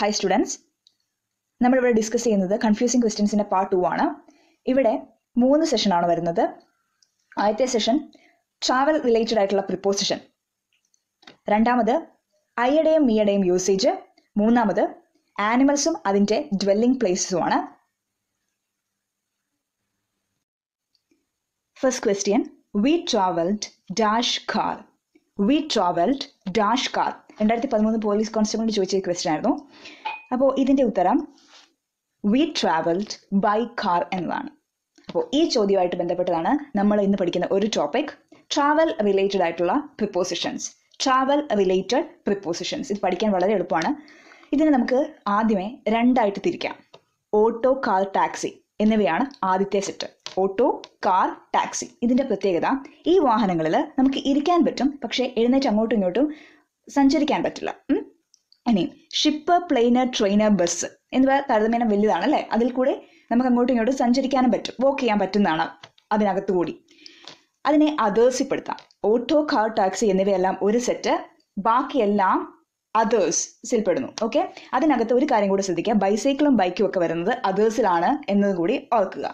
High students നമ്മളിവിടെ discuss ചെയ്യുന്നത് confusing ക്വസ്റ്റ്യൻസിൻ്റെ പാർട്ട് ടു ആണ് ഇവിടെ മൂന്ന് സെഷനാണ് വരുന്നത് ആദ്യത്തെ സെഷൻ ട്രാവൽ റിലേറ്റഡ് ആയിട്ടുള്ള പ്രിപ്പോസിഷൻ രണ്ടാമത് ഐയുടെയും മീയുടെയും യൂസേജ് മൂന്നാമത് ആനിമൽസും അതിൻ്റെ ഡ്വെല്ലിംഗ് പ്ലേസസുമാണ് first question we travelled dash car we travelled dash car രണ്ടായിരത്തി പതിമൂന്ന് പോലീസ് കോൺസ്റ്റബിളിന് ചോദിച്ച ക്വസ്റ്റ്യൻ ആയിരുന്നു അപ്പോൾ ഇതിൻ്റെ ഉത്തരം വി ട്രാവൽഡ് ബൈ കാർ എന്നതാണ് അപ്പോൾ ഈ ചോദ്യമായിട്ട് ബന്ധപ്പെട്ടതാണ് നമ്മൾ ഇന്ന് പഠിക്കുന്ന ഒരു ടോപ്പിക് ട്രാവൽ റിലേറ്റഡ് ആയിട്ടുള്ള പ്രിപ്പോസിഷൻസ് ട്രാവൽ റിലേറ്റഡ് പ്രിപ്പോസിഷൻസ് ഇത് പഠിക്കാൻ വളരെ എളുപ്പമാണ് ഇതിനെ നമുക്ക് ആദ്യമേ രണ്ടായിട്ട് തിരിക്കാം ഓട്ടോ കാർ ടാക്സി എന്നിവയാണ് ആദ്യത്തെ സെറ്റ് ഓട്ടോ കാർ ടാക്സി ഇതിൻ്റെ പ്രത്യേകത ഈ വാഹനങ്ങളിൽ നമുക്ക് ഇരിക്കാൻ പറ്റും പക്ഷേ എഴുന്നേറ്റ് അങ്ങോട്ടും ഇങ്ങോട്ടും സഞ്ചരിക്കാൻ പറ്റില്ല ഇനി ഷിപ്പ് പ്ലെയിന് ട്രെയിന് ബസ് എന്നിവ താരതമ്യേന വലുതാണ് അല്ലെ അതിൽ കൂടെ നമുക്ക് അങ്ങോട്ടും ഇങ്ങോട്ടും സഞ്ചരിക്കാനും പറ്റും വോക്ക് ചെയ്യാൻ പറ്റുന്നതാണ് അതിനകത്തു കൂടി അതിനെ അതേഴ്സിപ്പെടുത്താം ഓട്ടോ കാർ ടാക്സി എന്നിവയെല്ലാം ഒരു സെറ്റ് ബാക്കിയെല്ലാം അതേഴ്സിൽ പെടുന്നു ഓക്കെ അതിനകത്ത് ഒരു കാര്യം കൂടി ശ്രദ്ധിക്കുക ബൈസൈക്കിളും ബൈക്കും ഒക്കെ വരുന്നത് അതേഴ്സിലാണ് എന്നത് കൂടി ഓർക്കുക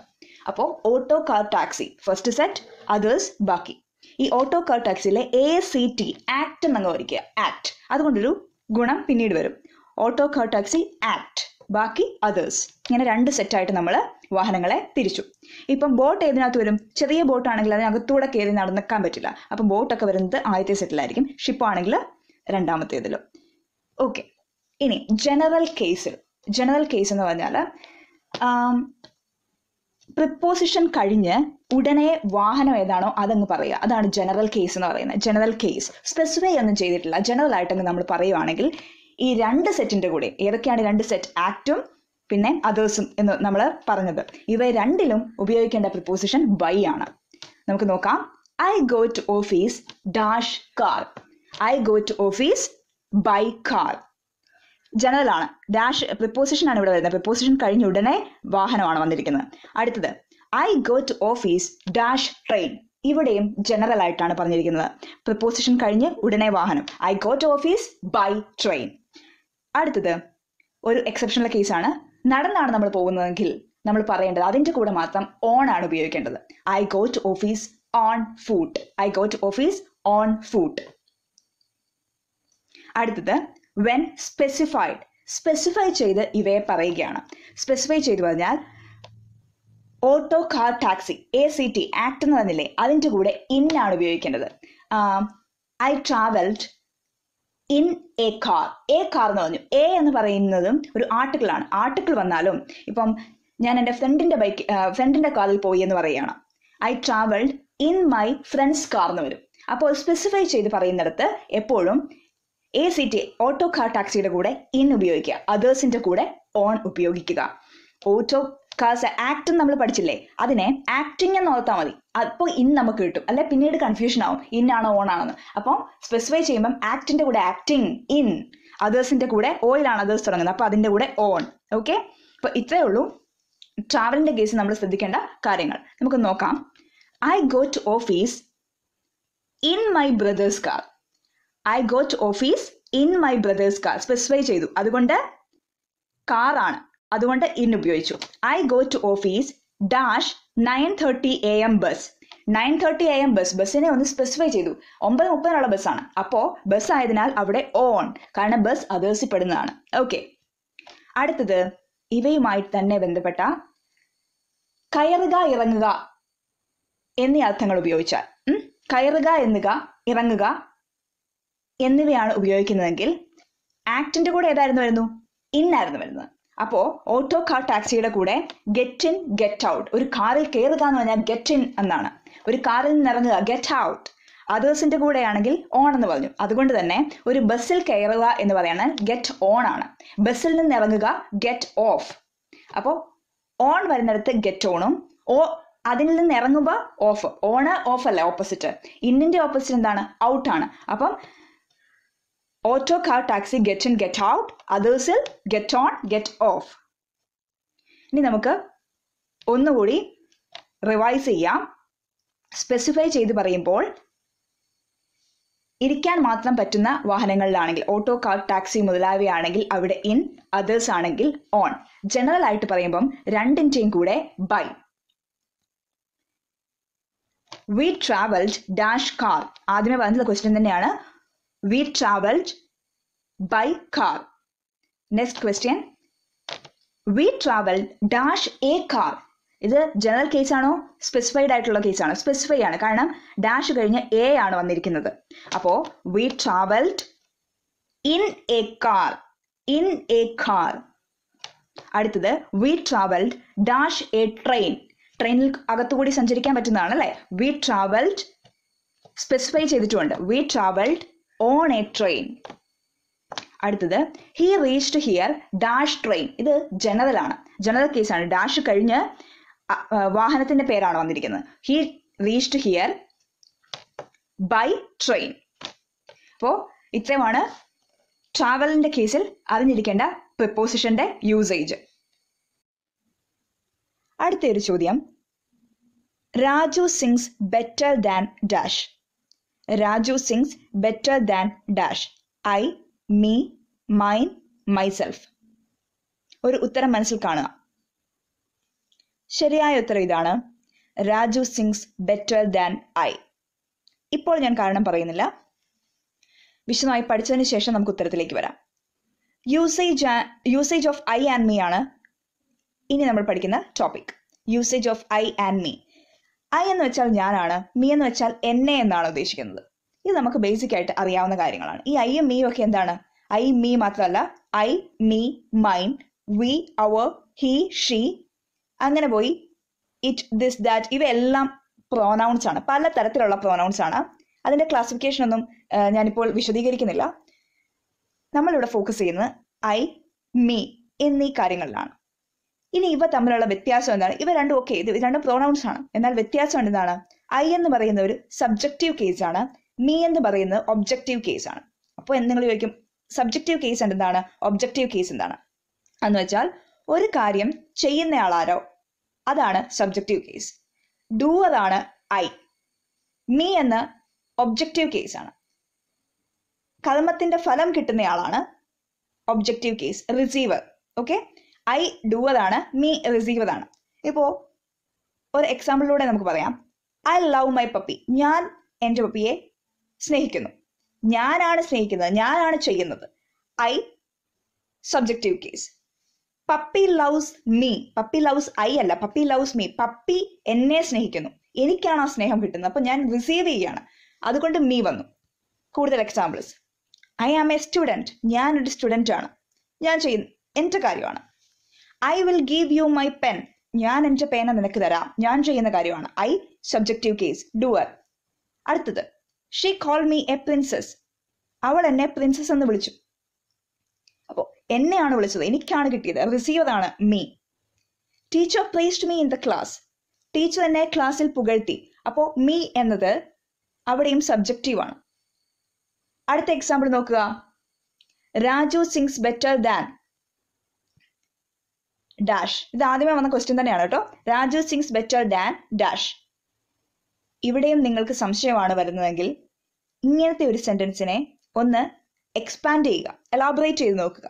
അപ്പോൾ auto car taxi first set others ബാക്കി ഈ auto car A C T act എന്നങ്ങ് വരയ്ക്കുക ആക്ട് അതുകൊണ്ടൊരു ഗുണം പിന്നീട് വരും ഓട്ടോ കാർ ടാക്സി ആക്ട് ബാക്കി അതേഴ്സ് ഇങ്ങനെ രണ്ട് സെറ്റായിട്ട് നമ്മൾ വാഹനങ്ങളെ തിരിച്ചു ഇപ്പം ബോട്ട് ഏതിനകത്ത് വരും ചെറിയ ബോട്ടാണെങ്കിൽ അതിനകത്തൂടെ കയറി നടന്നിക്കാൻ പറ്റില്ല അപ്പം ബോട്ടൊക്കെ വരുന്നത് ആദ്യത്തെ സെറ്റിലായിരിക്കും ഷിപ്പ് ആണെങ്കിൽ രണ്ടാമത്തേതിലും ഓക്കെ ഇനി ജനറൽ കേസിൽ ജനറൽ കേസ് എന്ന് പറഞ്ഞാൽ പ്രിപ്പോസിഷൻ കഴിഞ്ഞ് ഉടനെ വാഹനം ഏതാണോ അതങ്ങ് പറയുക അതാണ് ജനറൽ കേസ് എന്ന് പറയുന്നത് ജനറൽ കേസ് സ്പെസിഫൈ ഒന്നും ചെയ്തിട്ടില്ല ജനറൽ ആയിട്ടങ്ങ് നമ്മൾ പറയുവാണെങ്കിൽ ഈ രണ്ട് സെറ്റിന്റെ കൂടെ ഏതൊക്കെയാണ് രണ്ട് സെറ്റ് ആക്റ്റും പിന്നെ അതേഴ്സും എന്ന് നമ്മൾ പറഞ്ഞത് ഇവ രണ്ടിലും ഉപയോഗിക്കേണ്ട പ്രിപ്പോസിഷൻ ബൈ ആണ് നമുക്ക് നോക്കാം I go to office dash car I go to office by car general ആണ് ഡാഷ് പ്രിപ്പോസിഷൻ ആണ് ഇവിടെ വരുന്നത് പ്രിപ്പോസിഷൻ കഴിഞ്ഞ ഉടനെ വാഹനമാണ് വന്നിരിക്കുന്നത് അടുത്തത് I go to office dash train ഇവിടെയും ജനറൽ ആയിട്ടാണ് പറഞ്ഞിരിക്കുന്നത് പ്രിപ്പോസിഷൻ കഴിഞ്ഞ് ഉടനെ വാഹനം I go to office by train അടുത്തത് ഒരു എക്സെപ്ഷണൽ കേസാണ് നടന്നാണ് നമ്മൾ പോകുന്നതെങ്കിൽ നമ്മൾ പറയേണ്ടത് അതിന്റെ കൂടെ മാത്രം ഓൺ ആണ് ഉപയോഗിക്കേണ്ടത് I go to office on foot I go to office on foot അടുത്തത് വെൻ സ്പെസിഫൈഡ് സ്പെസിഫൈ ചെയ്ത് ഇവയെ പറയുകയാണ് സ്പെസിഫൈ ചെയ്ത് പറഞ്ഞാൽ auto car taxi A C T act എന്ന് പറഞ്ഞില്ലേ അതിൻ്റെ കൂടെ ആണ് ഉപയോഗിക്കേണ്ടത് I travelled in a car a car എന്ന് പറഞ്ഞു എ എന്ന് പറയുന്നതും ഒരു ആർട്ടിക്കിൾ ആണ് ആർട്ടിക്കിൾ വന്നാലും ഇപ്പം ഞാൻ എൻ്റെ ഫ്രണ്ടിൻ്റെ ബൈക്ക് ഫ്രണ്ടിൻ്റെ കാറിൽ പോയി എന്ന് പറയുകയാണ് I travelled in my friend's car എന്ന് വരും അപ്പോൾ സ്പെസിഫൈ ചെയ്ത് പറയുന്നിടത്ത് എപ്പോഴും A C T auto car ടാക്സിയുടെ കൂടെ ഇൻ ഉപയോഗിക്കുക അതേഴ്സിന്റെ കൂടെ ഓൺ ഉപയോഗിക്കുക ഓട്ടോ കാസ് ആക്ട് നമ്മൾ പഠിച്ചില്ലേ അതിനെ ആക്ടിങ് എന്ന് ഓർത്താൽ മതി അപ്പോൾ ഇൻ നമുക്ക് കിട്ടും അല്ലെ പിന്നീട് കൺഫ്യൂഷൻ ആവും ഇൻ ആണോ ഓൺ ആണെന്ന് അപ്പോൾ സ്പെസിഫൈ ചെയ്യുമ്പം ആക്ടിന്റെ കൂടെ ആക്ടിങ് ഇൻ അതേഴ്സിന്റെ കൂടെ ഓയിലാണ് അതേഴ്സ് തുടങ്ങുന്നത് അപ്പോൾ അതിന്റെ കൂടെ ഓൺ ഓക്കെ അപ്പോൾ ഇത്രയേ ഉള്ളൂ ട്രാവലിന്റെ കേസ് നമ്മൾ ശ്രദ്ധിക്കേണ്ട കാര്യങ്ങൾ നമുക്ക് നോക്കാം I go to office in my brother's car I got office in my brother's car specify ചെയ്തു അതുകൊണ്ട് കാർ ആണ് അതുകൊണ്ട് ഇൻ ഉപയോഗിച്ചു I got office dash nine thirty A M bus nine thirty A M bus ബസ്സിനെ ഒന്ന് specify ചെയ്തു ഒമ്പത് മുപ്പതിനുള്ള ബസ്സാണ് അപ്പോ ബസ് ആയതിനാൽ അവിടെ ഓൺ കാരണം ബസ് അതേഴ്സിൽ ഓക്കെ അടുത്തത് ഇവയുമായി തന്നെ ബന്ധപ്പെട്ട കയറുക ഇറങ്ങുക എന്നീ അർത്ഥങ്ങൾ ഉപയോഗിച്ചാൽ കയറുക എന്നുക ഇറങ്ങുക എന്നിവയാണ് ഉപയോഗിക്കുന്നതെങ്കിൽ ആക്ടിന്റെ കൂടെ ഏതായിരുന്നു വരുന്നു ഇൻ ആയിരുന്നു വരുന്നത് അപ്പോ ഓട്ടോ കാർ ടാക്സിയുടെ കൂടെ ഗെറ്റ് ഇൻ ഗെറ്റ് ഔട്ട് ഒരു കാറിൽ കയറുക എന്ന് പറഞ്ഞാൽ ഗെറ്റ് ഇൻ എന്നാണ് ഒരു കാറിൽ നിന്ന് ഇറങ്ങുക ഗെറ്റ് ഔട്ട് അതേഴ്സിന്റെ കൂടെയാണെങ്കിൽ ഓൺ എന്ന് പറഞ്ഞു അതുകൊണ്ട് തന്നെ ഒരു ബസ്സിൽ കയറുക എന്ന് പറയുന്നത് ഗെറ്റ് ഓൺ ആണ് ബസ്സിൽ നിന്ന് ഇറങ്ങുക ഗെറ്റ് ഓഫ് അപ്പോൾ ഓൺ വരുന്നിടത്ത് ഗെറ്റ് ഓണും ഓ അതിൽ നിന്ന് ഇറങ്ങുമ്പോൾ ഓഫ് ഓണ് ഓഫ് അല്ല ഓപ്പോസിറ്റ് ഇന്നിന്റെ ഓപ്പോസിറ്റ് എന്താണ് ഔട്ട് ആണ് അപ്പം auto, car, taxi, get in, get out. അതേഴ്സിൽ ഗെറ്റ് ഓൺ ഗെറ്റ് ഓഫ് ഇനി നമുക്ക് ഒന്നുകൂടി റിവൈസ് ചെയ്യാം സ്പെസിഫൈ ചെയ്ത് പറയുമ്പോൾ ഇരിക്കാൻ മാത്രം പറ്റുന്ന വാഹനങ്ങളിലാണെങ്കിൽ ഓട്ടോ കാർ ടാക്സി മുതലായവയാണെങ്കിൽ അവിടെ ഇൻ അതേഴ്സ് ആണെങ്കിൽ ഓൺ ജനറൽ ആയിട്ട് പറയുമ്പം രണ്ടിൻ്റെയും കൂടെ by we travelled dash car ആദ്യമേ പറഞ്ഞ ക്വസ്റ്റ്യൻ തന്നെയാണ് We traveled by car. Next question. We traveled dash a car. ഇത് ജനറൽ കേസ് ആണോ സ്പെസിഫൈഡ് ആയിട്ടുള്ള കേസ് ആണോ സ്പെസിഫൈ ആണ് കാരണം ഡാഷ് കഴിഞ്ഞ് എ ആണ് വന്നിരിക്കുന്നത് അപ്പോ we travelled in a car in a car അടുത്തത് we travelled dash a train ട്രെയിനിൽ അകത്തുകൂടി സഞ്ചരിക്കാൻ പറ്റുന്നതാണ് അല്ലെ വി ട്രാവൽഡ് സ്പെസിഫൈ ചെയ്തിട്ടുണ്ട് we travelled on a train അടുത്തത് he reached here dash train ഇത് ജനറൽ ആണ് ജനറൽ കേസാണ് ഡാഷ് കഴിഞ്ഞ് വാഹനത്തിന്റെ പേരാണ് വന്നിരിക്കുന്നത് he reached here by train അപ്പോൾ ഇത്രയുമാണ് ട്രാവലിന്റെ കേസിൽ അറിഞ്ഞിരിക്കേണ്ട പ്രിപ്പോസിഷന്റെ യൂസേജ് അടുത്തൊരു ചോദ്യം Raju sings better than dash Raju sings better than dash I me mine myself ഒരു ഉത്തരം മനസ്സിൽ കാണുക ശരിയായ ഉത്തരം ഇതാണ് Raju sings better than I ഇപ്പോൾ ഞാൻ കാരണം പറയുന്നില്ല വിശദമായി പഠിച്ചതിന് ശേഷം നമുക്ക് ഉത്തരത്തിലേക്ക് വരാം usage usage of I and me ആണ് ഇനി നമ്മൾ പഠിക്കുന്ന topic usage of I and me I എന്ന് വെച്ചാൽ ഞാനാണ് മീ എന്ന് വെച്ചാൽ എന്നെ എന്നാണ് ഉദ്ദേശിക്കുന്നത് ഇത് നമുക്ക് ബേസിക് ആയിട്ട് അറിയാവുന്ന കാര്യങ്ങളാണ് ഈ ഐയും മീയും ഒക്കെ എന്താണ് ഐ മീ മാത്രമല്ല ഐ മീ മൈൻ വി അവർ ഹി ഷീ അങ്ങനെ പോയി ഇറ്റ് ദിസ് ദാറ്റ് ഇവയെല്ലാം പ്രോനൗൺസ് ആണ് പല തരത്തിലുള്ള പ്രോനൗൺസ് ആണ് അതിന്റെ ക്ലാസിഫിക്കേഷൻ ഒന്നും ഞാനിപ്പോൾ വിശദീകരിക്കുന്നില്ല നമ്മളിവിടെ ഫോക്കസ് ചെയ്യുന്നത് ഐ മീ എന്നീ കാര്യങ്ങളിലാണ് ഇനി ഇവ തമ്മിലുള്ള വ്യത്യാസം എന്താണ് ഇവ രണ്ടും ഓക്കെ ഇത് രണ്ടും പ്രൊണൗൺസ് ആണ് എന്നാൽ വ്യത്യാസം എന്താണ് ഐ എന്ന് പറയുന്ന ഒരു സബ്ജക്റ്റീവ് കേസ് ആണ് മീ എന്ന് പറയുന്നത് ഒബ്ജക്റ്റീവ് കേസ് ആണ് അപ്പോൾ എന്തെങ്കിലും ചോദിക്കും സബ്ജക്റ്റീവ് കേസ് എന്താണ് ഒബ്ജക്റ്റീവ് കേസ് എന്താണ് എന്ന് വെച്ചാൽ ഒരു കാര്യം ചെയ്യുന്നയാളാരോ അതാണ് സബ്ജക്റ്റീവ് കേസ് ഡൂ അതാണ് ഐ മീ എന്ന ഒബ്ജക്റ്റീവ് കേസ് ആണ് കർമ്മത്തിന്റെ ഫലം കിട്ടുന്നയാളാണ് objective case receiver okay I do me receive അതാണ് ഇപ്പോൾ ഒരു എക്സാമ്പിളിലൂടെ നമുക്ക് പറയാം ഐ ലവ് മൈ പപ്പി ഞാൻ എന്റെ പപ്പിയെ സ്നേഹിക്കുന്നു ഞാനാണ് സ്നേഹിക്കുന്നത് ഞാനാണ് ചെയ്യുന്നത് I subjective case puppy loves me puppy loves I അല്ല പപ്പി ലവ്സ് മീ പപ്പി എന്നെ സ്നേഹിക്കുന്നു എനിക്കാണ് ആ സ്നേഹം കിട്ടുന്നത് അപ്പൊ ഞാൻ റിസീവ് ചെയ്യാണ് അതുകൊണ്ട് മീ വന്നു കൂടുതൽ examples I am a student ഞാൻ ഒരു സ്റ്റുഡൻ്റ് ആണ് ഞാൻ ചെയ്യുന്ന എൻ്റെ കാര്യമാണ് I will give you my pen ഞാൻ എന്റെ പേന നിനക്ക് തരാം ഞാൻ ചെയ്യുന്ന കാര്യമാണ് ഐ സബ്ജക്റ്റീവ് കേസ് ഡുവർ അടുത്തത് she call me a princess അവൾ എന്നെ പ്രിൻസസ് എന്ന് വിളിച്ചു അപ്പോൾ എന്നെയാണ് വിളിച്ചത് എനിക്കാണ് കിട്ടിയത് റിസീവറാണ് me teacher placed me in the class teacher എന്നെ ക്ലാസ്സിൽ പുകഴ്ത്തി അപ്പോൾ മീ എന്നത് അവിടെയും ആണ് അടുത്ത എക്സാമ്പിൾ നോക്കുക Raju sings better than dash ഇത് ആദ്യമേ വന്ന ക്വസ്റ്റ്യൻ തന്നെയാണ് കേട്ടോ Raju sings better than dash ഇവിടെയും നിങ്ങൾക്ക് സംശയമാണ് വരുന്നതെങ്കിൽ ഇങ്ങനത്തെ ഒരു സെന്റൻസിനെ ഒന്ന് എക്സ്പാൻഡ് ചെയ്യുക എലാബറേറ്റ് ചെയ്ത് നോക്കുക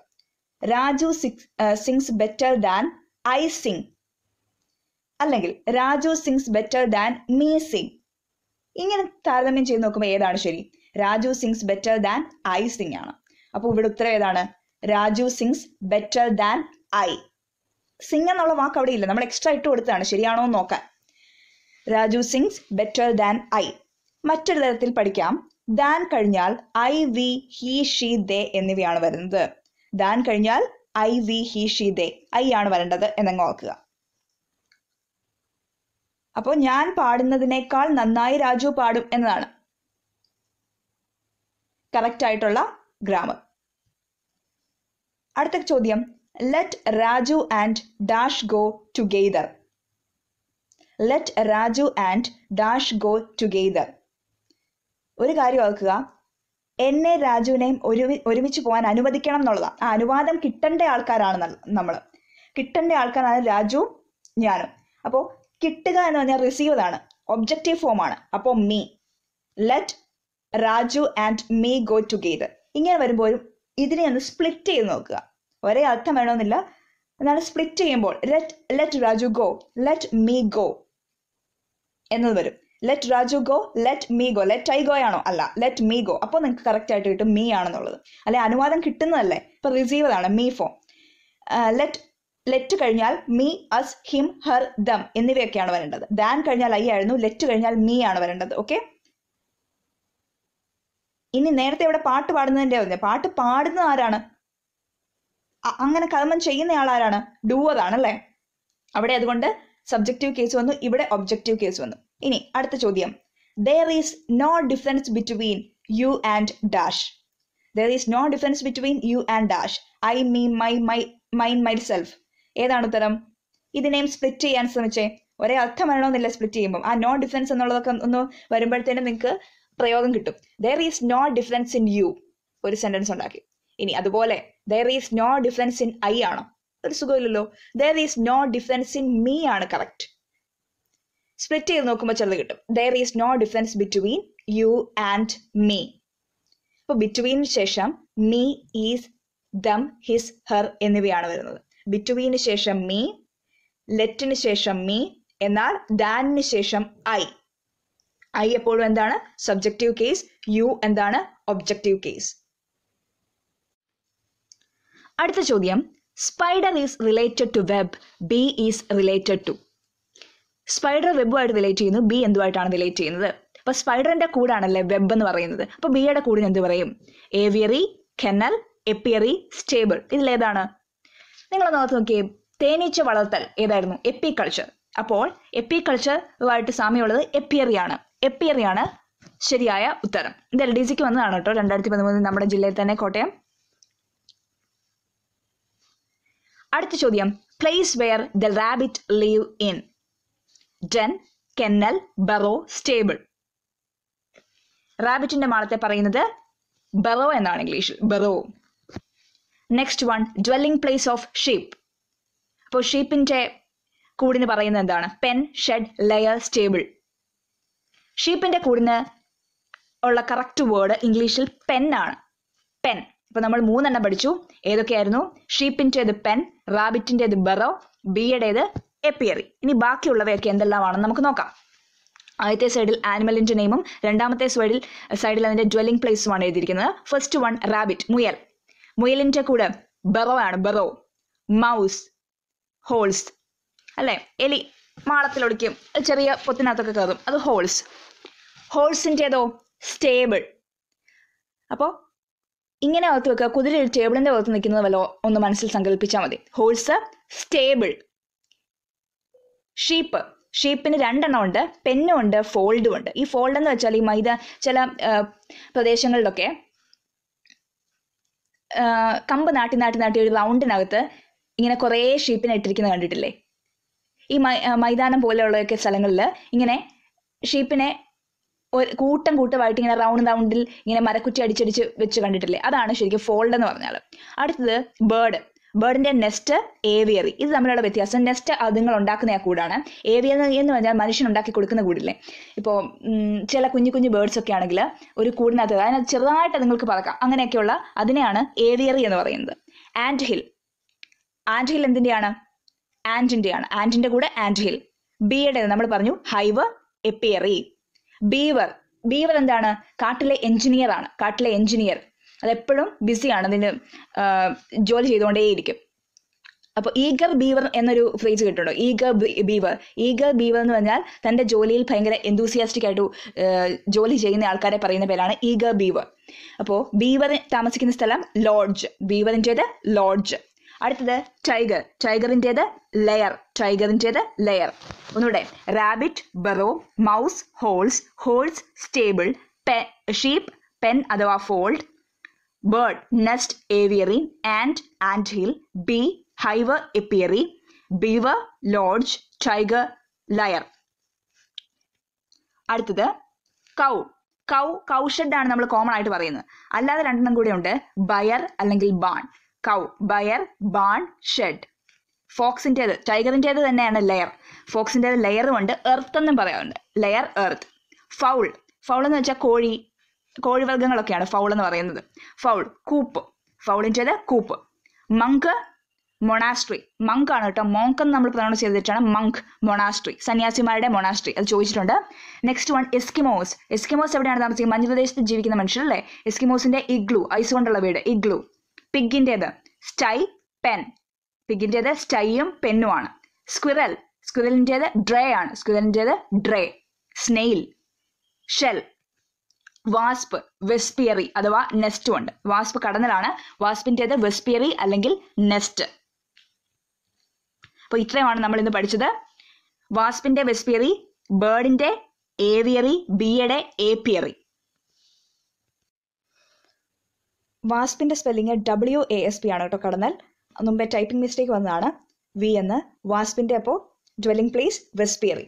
Raju sings sings better than I sing അല്ലെങ്കിൽ Raju sings better than me sing ഇങ്ങനെ താരതമ്യം ചെയ്ത് നോക്കുമ്പോൾ ഏതാണ് ശരി Raju sings better than I sing ആണ് അപ്പോൾ ഇവിടെ ഉത്തരം ഏതാണ് Raju sings better than I sing എന്നുള്ള വാക്ക് അവിടെ ഇല്ല നമ്മൾ എക്സ്ട്രാ ഇട്ട് കൊടുത്തതാണ് ശരിയാണോ എന്ന് നോക്കാൻ Raju sings better than I മറ്റൊരു തരത്തിൽ പഠിക്കാം ദാൻ കഴിഞ്ഞാൽ I we he she they എന്നിവയാണ് വരുന്നത് ദാൻ കഴിഞ്ഞാൽ I we he she they I ആണ് വരേണ്ടത് എന്നങ്ങ് ഓർക്കുക അപ്പോൾ ഞാൻ പാടുന്നതിനേക്കാൾ നന്നായി രാജു പാടും എന്നതാണ് കറക്റ്റ് ആയിട്ടുള്ള ഗ്രാമർ അടുത്ത ചോദ്യം Let Raju and Dash go together. Let Raju and dash go together ഒരു കാര്യം ഓർക്കുക എന്നെ രാജുവിനെയും ഒരുമി ഒരുമിച്ച് പോകാൻ അനുവദിക്കണം എന്നുള്ളതാണ് ആ അനുവാദം കിട്ടേണ്ട ആൾക്കാരാണ് നമ്മൾ കിട്ടേണ്ട ആൾക്കാരാണ് രാജുവും ഞാനും അപ്പോൾ കിട്ടുക എന്ന് പറഞ്ഞാൽ റിസീവ് ആണ് ഒബ്ജക്റ്റീവ് ഫോം ആണ് അപ്പോൾ me let Raju and me go together ഇങ്ങനെ വരുമ്പോഴും ഇതിനെ ഒന്ന് സ്പ്ലിറ്റ് ചെയ്ത് നോക്കുക ഒരേ അർത്ഥം വേണമെന്നില്ല എന്നാൽ സ്പ്ലിറ്റ് ചെയ്യുമ്പോൾ let let Raju go let me go എന്നത് വരും let Raju go let me go let I go ആണോ അല്ല ലെറ്റ് മീ ഗോ അപ്പോൾ നിങ്ങൾക്ക് കറക്റ്റ് ആയിട്ട് കിട്ടും മീ ആണെന്നുള്ളത് അല്ലെ അനുവാദം കിട്ടുന്നതല്ലേ ഇപ്പൊ റിസീവർ ആണ് മീ ഫോ ലെറ്റ് ലെറ്റ് കഴിഞ്ഞാൽ me us him her them എന്നിവയൊക്കെയാണ് വരേണ്ടത് ദാൻ കഴിഞ്ഞാൽ ഐ ആയിരുന്നു ലെറ്റ് കഴിഞ്ഞാൽ മീ ആണ് വരേണ്ടത് ഓക്കെ ഇനി നേരത്തെ ഇവിടെ പാട്ട് പാടുന്നതിന്റെ പാട്ട് പാടുന്നത് ആരാണ് അങ്ങനെ കർമ്മം ചെയ്യുന്ന ആരാണ് ഡൂവർ അല്ലേ അവിടെ അതുകൊണ്ട് സബ്ജക്റ്റീവ് കേസ് വന്നു ഇവിടെ ഒബ്ജക്റ്റീവ് കേസ് വന്നു ഇനി അടുത്ത ചോദ്യം there is no difference between you and dash there is no difference between you and dash I mean my my mine myself ഏതാണ് ഉത്തരം ഇതിനെയും സ്പ്ലിറ്റ് ചെയ്യാൻ ശ്രമിച്ചേ ഒരേ അർത്ഥം വരണമെന്നില്ല സ്പ്ലിറ്റ് ചെയ്യുമ്പോൾ ആ നോ ഡിഫറൻസ് എന്നുള്ളതൊക്കെ ഒന്ന് വരുമ്പോഴത്തേനും നിങ്ങൾക്ക് പ്രയോഗം കിട്ടും there is no difference in you ഒരു സെന്റൻസ് ഉണ്ടാക്കി ഇനി അതുപോലെ there is no difference in I ആണ് ഒരു സുഖമില്ലല്ലോ there is no difference in me ആണ് കറക്റ്റ് സ്പ്ലിറ്റ് ചെയ്ത് നോക്കുമ്പോൾ ചിലത് കിട്ടും there is no difference between you and me അപ്പോൾ ബിറ്റ്വീന് ശേഷം me us them his her എന്നിവയാണ് വരുന്നത് ബിറ്റ്വീന് ശേഷം മീ ലെറ്റിന് ശേഷം മീ എന്നാൽ ദാനിന് ശേഷം ഐ ഐ എപ്പോഴും എന്താണ് സബ്ജക്റ്റീവ് കേസ് യു എന്താണ് ഒബ്ജക്റ്റീവ് കേസ് അടുത്ത ചോദ്യം spider is related to web bee is related to spider വെബുമായിട്ട് റിലേറ്റ് ചെയ്യുന്നു ബി എന്തുമായിട്ടാണ് റിലേറ്റ് ചെയ്യുന്നത് അപ്പോൾ സ്പൈഡറിൻ്റെ കൂടാണല്ലേ വെബ് എന്ന് പറയുന്നത് അപ്പോൾ ബിയുടെ കൂടിന് എന്ത് പറയും ഏവിയറി കെന്നൽ എപ്പിയറി സ്റ്റേബിൾ ഇതിലേതാണ് നിങ്ങൾ നോക്കി നോക്കിയേ തേനീച്ച വളർത്തൽ ഏതായിരുന്നു എപ്പി കൾച്ചർ അപ്പോൾ എപ്പി കൾച്ചറുമായിട്ട് സാമ്യമുള്ളത് എപ്പിയറിയാണ് എപ്പിയറിയാണ് ശരിയായ ഉത്തരം ഇത് എൽ ഡി സിക്ക് വന്നതാണ് കേട്ടോ രണ്ടായിരത്തി പതിമൂന്നിൽ നമ്മുടെ ജില്ലയിൽ തന്നെ കോട്ടയം അടുത്ത ചോദ്യം place where the rabbit live in den kennel burrow stable റാബിറ്റിന്റെ മാളത്തെ പറയുന്നത് ബറോ എന്നാണ് ഇംഗ്ലീഷിൽ burrow next one dwelling place of sheep അപ്പോൾ ഷീപ്പിന്റെ കൂടിന് പറയുന്നത് എന്താണ് പെൻ ഷെഡ് ലെയർ സ്റ്റേബിൾ ഷീപ്പിന്റെ കൂടിന് ഉള്ള കറക്റ്റ് വേർഡ് ഇംഗ്ലീഷിൽ പെൻ ആണ് പെൻ ഇപ്പൊ നമ്മൾ മൂന്നെണ്ണം പഠിച്ചു ഏതൊക്കെയായിരുന്നു ഷീപ്പിൻ്റേത് പെൻ റാബിറ്റിൻ്റേത് ബറോ ബിയുടേത് എപ്പിയറി ഇനി ബാക്കിയുള്ളവയൊക്കെ എന്തെല്ലാമാണെന്ന് നമുക്ക് നോക്കാം ആദ്യത്തെ സൈഡിൽ ആനിമലിന്റെ നെയിമും രണ്ടാമത്തെ സൈഡിൽ സൈഡിൽ അതിന്റെ ഡ്വെല്ലിംഗ് പ്ലേസുമാണ് എഴുതിയിരിക്കുന്നത് ഫസ്റ്റ് വൺ റാബിറ്റ് മുയൽ മുയലിന്റെ കൂടെ ബറോ ആണ് ബറോ മൗസ് ഹോൾസ് അല്ലേ എലി മാളത്തിലൊടിക്കും ചെറിയ പൊത്തിനകത്തൊക്കെ കയറും അത് ഹോൾസ് ഹോൾസിൻ്റേതോ സ്റ്റേബിൾ അപ്പോൾ ഇങ്ങനെ ഓർത്ത് വെക്കുക കുതിര ഒരു ടേബിളിന്റെ പുറത്ത് നിൽക്കുന്നത് വല്ല ഒന്ന് മനസ്സിൽ സങ്കല്പിച്ചാൽ മതി ഹോഴ്സ് സ്റ്റേബിൾ ഷീപ്പ് ഷീപ്പിന് രണ്ടെണ്ണം ഉണ്ട് പെന്നും ഉണ്ട് ഫോൾഡും ഉണ്ട് ഈ ഫോൾഡ് എന്ന് വെച്ചാൽ ഈ മൈദ ചില പ്രദേശങ്ങളിലൊക്കെ കമ്പ് നാട്ടി നാട്ടി നാട്ടി ഒരു റൗണ്ടിനകത്ത് ഇങ്ങനെ കുറേ ഷീപ്പിനെ ഇട്ടിരിക്കുന്നത് കണ്ടിട്ടില്ലേ ഈ മൈ മൈതാനം പോലെയുള്ളൊക്കെ സ്ഥലങ്ങളിൽ ഇങ്ങനെ ഷീപ്പിനെ ഒരു കൂട്ടം കൂട്ടമായിട്ട് ഇങ്ങനെ റൗണ്ട് റൗണ്ടിൽ ഇങ്ങനെ മരക്കുറ്റി അടിച്ചടിച്ച് വെച്ച് കണ്ടിട്ടില്ലേ അതാണ് ശരിക്കും ഫോൾഡ് എന്ന് പറഞ്ഞാൽ അടുത്തത് ബേർഡ് ബേർഡിന്റെ നെസ്റ്റ് ഏവിയറി ഇത് തമ്മിലുള്ള വ്യത്യാസം നെസ്റ്റ് അതുങ്ങൾ ഉണ്ടാക്കുന്ന കൂടാണ് ഏവിയറി എന്ന് പറഞ്ഞാൽ മനുഷ്യൻ ഉണ്ടാക്കി കൊടുക്കുന്ന കൂടില്ലേ ഇപ്പോൾ ചില കുഞ്ഞു കുഞ്ഞു ബേർഡ്സ് ഒക്കെ ആണെങ്കിൽ ഒരു കൂടിനകത്ത് അതിനകത്ത് ചെറുതായിട്ട് അതുങ്ങൾക്ക് പറക്കാം അങ്ങനെയൊക്കെയുള്ള അതിനെയാണ് ഏവിയറി എന്ന് പറയുന്നത് ആൻഡ് ഹിൽ ആൻഡ് ഹിൽ എന്തിൻ്റെയാണ് ആൻറ്റിൻ്റെയാണ് ആൻറ്റിൻ്റെ കൂടെ ആൻഡ് ഹിൽ ബിയുടെ നമ്മൾ പറഞ്ഞു ഹൈവ് എപ്പിയറി ബീവർ ബീവർ എന്താണ് കാട്ടിലെ എഞ്ചിനീയർ ആണ് കാട്ടിലെ എഞ്ചിനീയർ അതെപ്പോഴും ബിസിയാണ് അതിന് ജോലി ചെയ്തുകൊണ്ടേയിരിക്കും അപ്പോൾ ഈഗർ ബീവർ എന്നൊരു ഫ്രേസ് കിട്ടുണ്ടോ ഈഗർ ബീവർ ഈഗർ ബീവർ എന്ന് പറഞ്ഞാൽ തന്റെ ജോലിയിൽ ഭയങ്കര എന്തൂസിയാസ്റ്റിക് ആയിട്ട് ജോലി ചെയ്യുന്ന ആൾക്കാരെ പറയുന്ന പേരാണ് ഈഗർ ബീവർ അപ്പോൾ ബീവർ താമസിക്കുന്ന സ്ഥലം ലോഡ്ജ് ബീവറിൻ്റേത് ലോഡ്ജ് അടുത്തത് ടൈഗർ ടൈഗറിൻ്റേത് ലെയർ ടൈഗറിൻ്റേത് ലെയർ ഒന്നുകൂടെ rabbit burrow mouse holes holes stable പെ ഷീപ്പ് പെൻ അഥവാ fold bird nest aviary ant ant hill bee hive apiary beaver lodge tiger lair അടുത്തത് കൗ കൗ കൗ ഷെഡ് ആണ് നമ്മൾ കോമൺ ആയിട്ട് പറയുന്നത് അല്ലാതെ രണ്ടെണ്ണം കൂടെ ഉണ്ട് ബയർ അല്ലെങ്കിൽ barn cow byre barn shed ഫോക്സിൻ്റേത് ടൈഗറിൻ്റേത് തന്നെയാണ് ലെയർ ഫോക്സിൻ്റേത് ലെയറുമുണ്ട് എർത്ത് എന്നും പറയാറുണ്ട് ലെയർ എർത്ത് ഫൗൾ ഫൗൾ എന്ന് വെച്ചാൽ കോഴി കോഴിവർഗങ്ങളൊക്കെയാണ് ഫൗൾ എന്ന് പറയുന്നത് ഫൗൾ കൂപ്പ് ഫൗളിൻ്റേത് കൂപ്പ് മങ്ക് മൊണാസ്ട്രി മങ്ക് ആണ് കേട്ടോ മോങ്ക് എന്ന് നമ്മൾ പ്രൊണൗൺസ് ചെയ്തിട്ടാണ് മങ്ക് മൊണാസ്ട്രി സന്യാസിമാരുടെ മൊണാസ്ട്രി അത് ചോദിച്ചിട്ടുണ്ട് നെക്സ്റ്റ് വൺ എസ്കിമോസ് എസ്കിമോസ് എവിടെയാണ് താമസിക്കുന്നത് മഞ്ഞുപ്രദേശത്ത് ജീവിക്കുന്ന മനുഷ്യർ അല്ലേ എസ്കിമോസിന്റെ ഇഗ്ലു ഐസ് കൊണ്ടുള്ള വീട് ഇഗ്ലു പിഗിൻ്റേത് സ്റ്റൈ പെൻ പിഗിൻ്റേത് സ്റ്റൈയും പെന്നുമാണ് സ്ക്വിറൽ സ്ക്വിറലിൻ്റേത് ഡ്രേ ആണ് സ്ക്വിറലിൻ്റേത് drey snail shell wasp vespiary അഥവാ നെസ്റ്റും ഉണ്ട് വാസ്പ് കടന്നലാണ് വാസ്പിൻ്റേത് വെസ്പിയറി അല്ലെങ്കിൽ നെസ്റ്റ് അപ്പോൾ ഇത്രയുമാണ് നമ്മൾ ഇന്ന് പഠിച്ചത് വാസ്പിൻ്റെ വെസ്പിയറി ബേർഡിൻ്റെ ഏവിയറി ബിയുടെ ഏപ്പിയറി വാസ്പിൻ്റെ spelling W A S P ആണ് കേട്ടോ കടന്നാൽ മുമ്പേ ടൈപ്പിംഗ് മിസ്റ്റേക്ക് വന്നതാണ് വി എന്ന് വാസ്പിൻ്റെ അപ്പോൾ ഡ്വെല്ലിംഗ് പ്ലേസ് വെസ്പിയറി